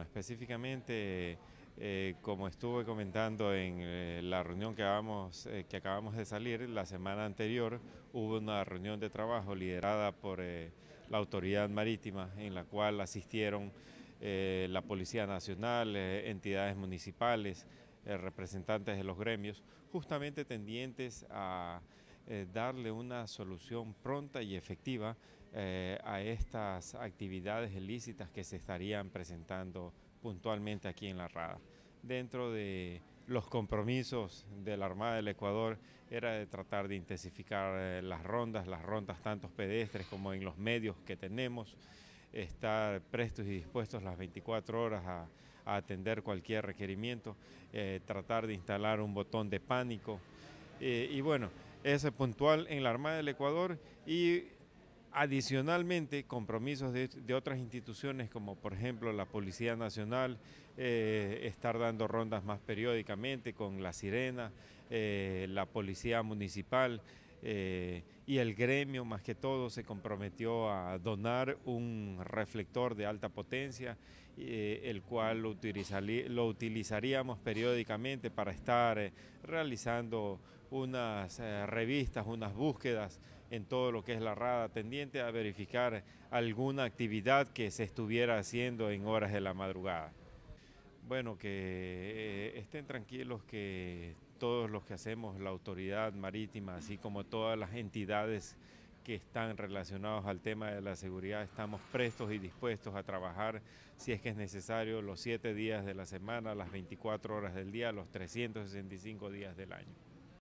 Específicamente, eh, como estuve comentando en eh, la reunión que eh, que acabamos de salir, la semana anterior hubo una reunión de trabajo liderada por la Autoridad Marítima, en la cual asistieron la Policía Nacional, entidades municipales, representantes de los gremios, justamente tendientes a eh, darle una solución pronta y efectiva eh, a estas actividades ilícitas que se estarían presentando puntualmente aquí en la RADA. Dentro de los compromisos de la Armada del Ecuador era de tratar de intensificar eh, las rondas, las rondas tanto pedestres como en los medios que tenemos, estar prestos y dispuestos las 24 horas a, atender cualquier requerimiento, tratar de instalar un botón de pánico y bueno, es puntual en la Armada del Ecuador y adicionalmente compromisos de, otras instituciones como por ejemplo la Policía Nacional, eh, estar dando rondas más periódicamente con la Sirena, eh, la Policía Municipal, eh, y el gremio más que todo se comprometió a donar un reflector de alta potencia, eh, el cual lo, utilizaríamos periódicamente para estar eh, realizando unas revistas, unas búsquedas en todo lo que es la rada, tendiente a verificar alguna actividad que se estuviera haciendo en horas de la madrugada. Bueno, que eh, estén tranquilos que todos los que hacemos la autoridad marítima, así como todas las entidades que están relacionados al tema de la seguridad, estamos prestos y dispuestos a trabajar si es que es necesario los siete días de la semana, las 24 horas del día, los 365 días del año.